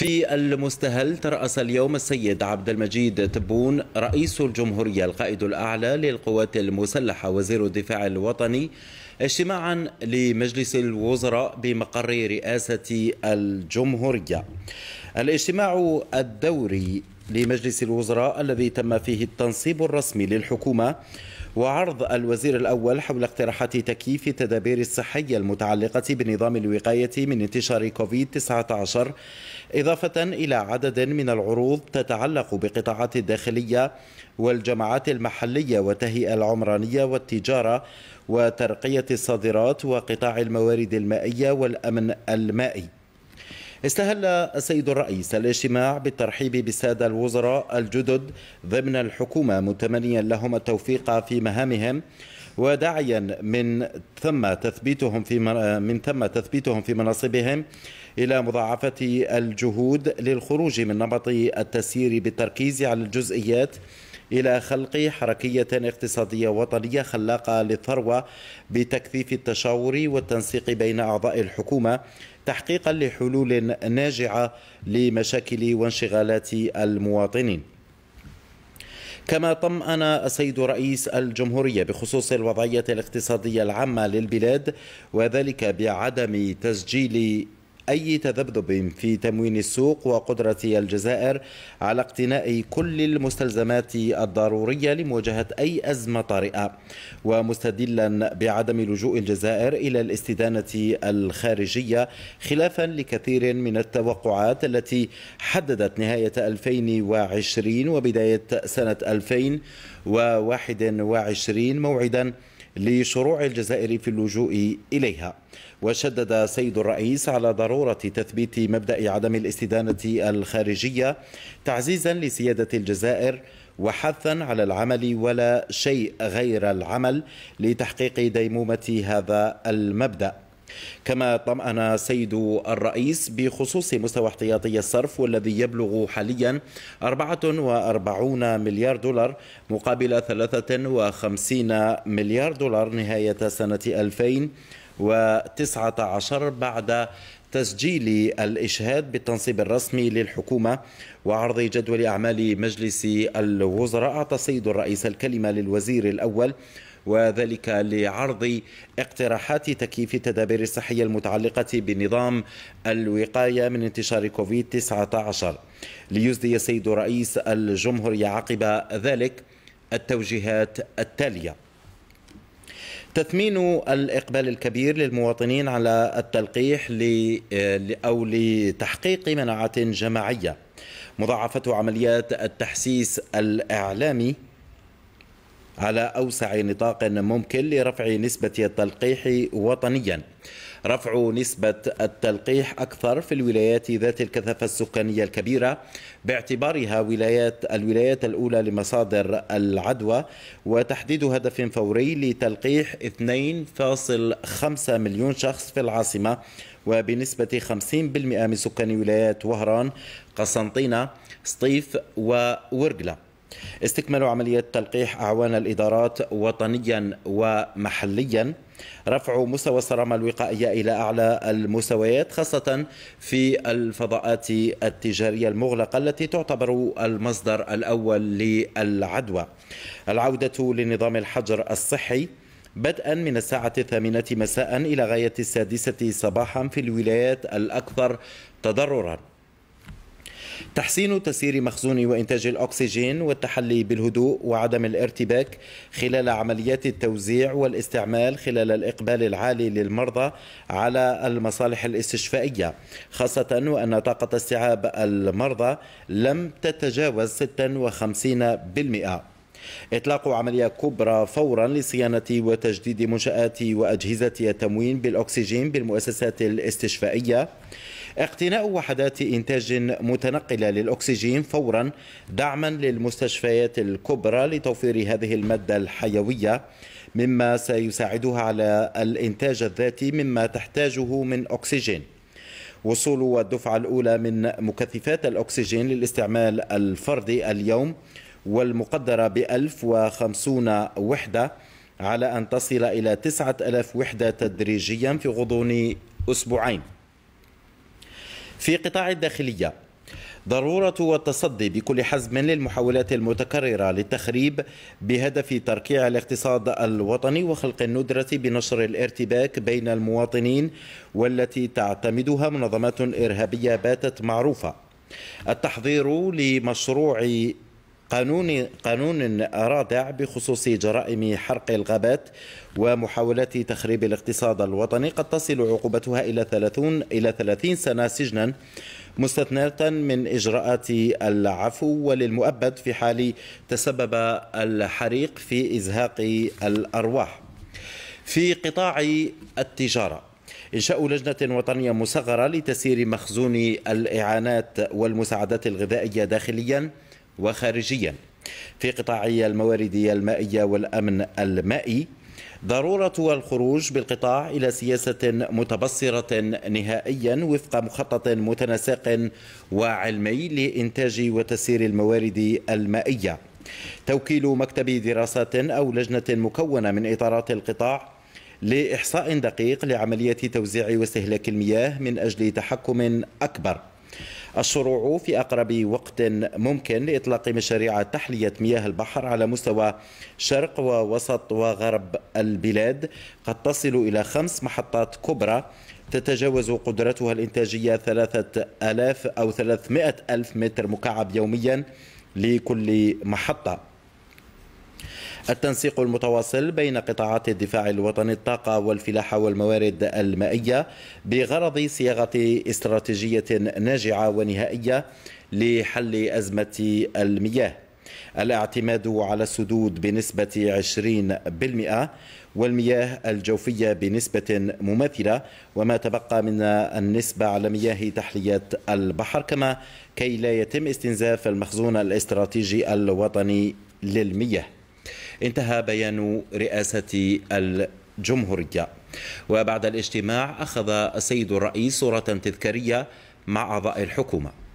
في المستهل ترأس اليوم السيد عبد المجيد تبون رئيس الجمهورية القائد الأعلى للقوات المسلحة وزير الدفاع الوطني اجتماعا لمجلس الوزراء بمقر رئاسة الجمهورية الاجتماع الدوري لمجلس الوزراء الذي تم فيه التنصيب الرسمي للحكومة وعرض الوزير الأول حول اقتراحات تكييف التدابير الصحية المتعلقة بنظام الوقاية من انتشار كوفيد-19 إضافة إلى عدد من العروض تتعلق بقطاعات الداخلية والجماعات المحلية والتهيئة العمرانية والتجارة وترقية الصادرات وقطاع الموارد المائية والأمن المائي استهل السيد الرئيس الاجتماع بالترحيب بالسادة الوزراء الجدد ضمن الحكومة متمنيا لهم التوفيق في مهامهم وداعيا من ثم تثبيتهم في من ثم تثبيتهم في مناصبهم الى مضاعفه الجهود للخروج من نمط التسيير بالتركيز على الجزئيات إلى خلق حركية اقتصادية وطنية خلاقة للثروة بتكثيف التشاور والتنسيق بين أعضاء الحكومة تحقيقا لحلول ناجعة لمشاكل وانشغالات المواطنين كما طمأن السيد رئيس الجمهورية بخصوص الوضعية الاقتصادية العامة للبلاد وذلك بعدم تسجيل أي تذبذب في تموين السوق وقدرة الجزائر على اقتناء كل المستلزمات الضرورية لمواجهة أي أزمة طارئة ومستدلا بعدم لجوء الجزائر إلى الاستدانة الخارجية خلافا لكثير من التوقعات التي حددت نهاية 2020 وبداية سنة 2021 موعدا لشروع الجزائر في اللجوء إليها وشدد سيد الرئيس على ضرورة تثبيت مبدأ عدم الاستدانة الخارجية تعزيزا لسيادة الجزائر وحثا على العمل ولا شيء غير العمل لتحقيق ديمومة هذا المبدأ كما طمأن سيد الرئيس بخصوص مستوى احتياطي الصرف والذي يبلغ حاليا 44 مليار دولار مقابل 53 مليار دولار نهاية سنة 2019 بعد تسجيل الإشهاد بالتنصيب الرسمي للحكومة وعرض جدول أعمال مجلس الوزراء أعطى السيد الرئيس الكلمة للوزير الأول وذلك لعرض اقتراحات تكييف التدابير الصحية المتعلقة بنظام الوقاية من انتشار كوفيد 19 ليسدي السيد رئيس الجمهورية عقب ذلك التوجيهات التالية تثمين الإقبال الكبير للمواطنين على التلقيح أو لتحقيق مناعة جماعية مضاعفة عمليات التحسيس الإعلامي على أوسع نطاق ممكن لرفع نسبة التلقيح وطنيا رفع نسبة التلقيح أكثر في الولايات ذات الكثافة السكانية الكبيرة باعتبارها ولايات الولايات الأولى لمصادر العدوى وتحديد هدف فوري لتلقيح 2.5 مليون شخص في العاصمة وبنسبة 50% من سكان ولايات وهران قسنطينة سطيف وورقلة استكمال عملية تلقيح أعوان الإدارات وطنيا ومحليا رفع مستوى الصرامة الوقائية إلى أعلى المستويات خاصة في الفضاءات التجارية المغلقة التي تعتبر المصدر الأول للعدوى العودة لنظام الحجر الصحي بدءا من الساعة الثامنة مساء إلى غاية السادسة صباحا في الولايات الأكثر تضررا تحسين تسيير مخزون وإنتاج الأكسجين والتحلي بالهدوء وعدم الارتباك خلال عمليات التوزيع والاستعمال خلال الإقبال العالي للمرضى على المصالح الاستشفائية خاصة وأن طاقة استيعاب المرضى لم تتجاوز 56% إطلاق عملية كبرى فورا لصيانة وتجديد منشآت وأجهزة التموين بالأكسجين بالمؤسسات الاستشفائية اقتناء وحدات إنتاج متنقلة للأكسجين فورا دعما للمستشفيات الكبرى لتوفير هذه المادة الحيوية مما سيساعدها على الإنتاج الذاتي مما تحتاجه من أكسجين وصول الدفعة الأولى من مكثفات الأكسجين للاستعمال الفردي اليوم والمقدرة ب 1050 وحدة على أن تصل إلى 9000 وحدة تدريجيا في غضون أسبوعين في قطاع الداخلية ضرورة والتصدي بكل حزم للمحاولات المتكررة للتخريب بهدف تركيع الاقتصاد الوطني وخلق الندرة بنشر الارتباك بين المواطنين والتي تعتمدها منظمات إرهابية باتت معروفة التحضير لمشروع قانون قانون رادع بخصوص جرائم حرق الغابات ومحاولات تخريب الاقتصاد الوطني قد تصل عقوبتها إلى 30 إلى 30 سنة سجنا مستثناة من إجراءات العفو وللمؤبد في حال تسبب الحريق في إزهاق الأرواح في قطاع التجارة إنشاء لجنة وطنية مصغرة لتسيير مخزون الإعانات والمساعدات الغذائية داخلياً وخارجيا في قطاع الموارد المائية والأمن المائي ضرورة الخروج بالقطاع إلى سياسة متبصرة نهائيا وفق مخطط متناسق وعلمي لإنتاج وتسيير الموارد المائية توكيل مكتب دراسات أو لجنة مكونة من إطارات القطاع لإحصاء دقيق لعملية توزيع واستهلاك المياه من أجل تحكم أكبر الشروع في أقرب وقت ممكن لإطلاق مشاريع تحلية مياه البحر على مستوى شرق ووسط وغرب البلاد قد تصل إلى خمس محطات كبرى تتجاوز قدرتها الإنتاجية ثلاثة ألاف أو ثلاثمائة ألف متر مكعب يوميا لكل محطة التنسيق المتواصل بين قطاعات الدفاع الوطني الطاقة والفلاحة والموارد المائية بغرض صياغة استراتيجية ناجعة ونهائية لحل أزمة المياه الاعتماد على السدود بنسبة 20% والمياه الجوفية بنسبة مماثلة وما تبقى من النسبة على مياه تحلية البحر كما كي لا يتم استنزاف المخزون الاستراتيجي الوطني للمياه انتهى بيان رئاسة الجمهورية وبعد الاجتماع أخذ السيد الرئيس صورة تذكارية مع أعضاء الحكومة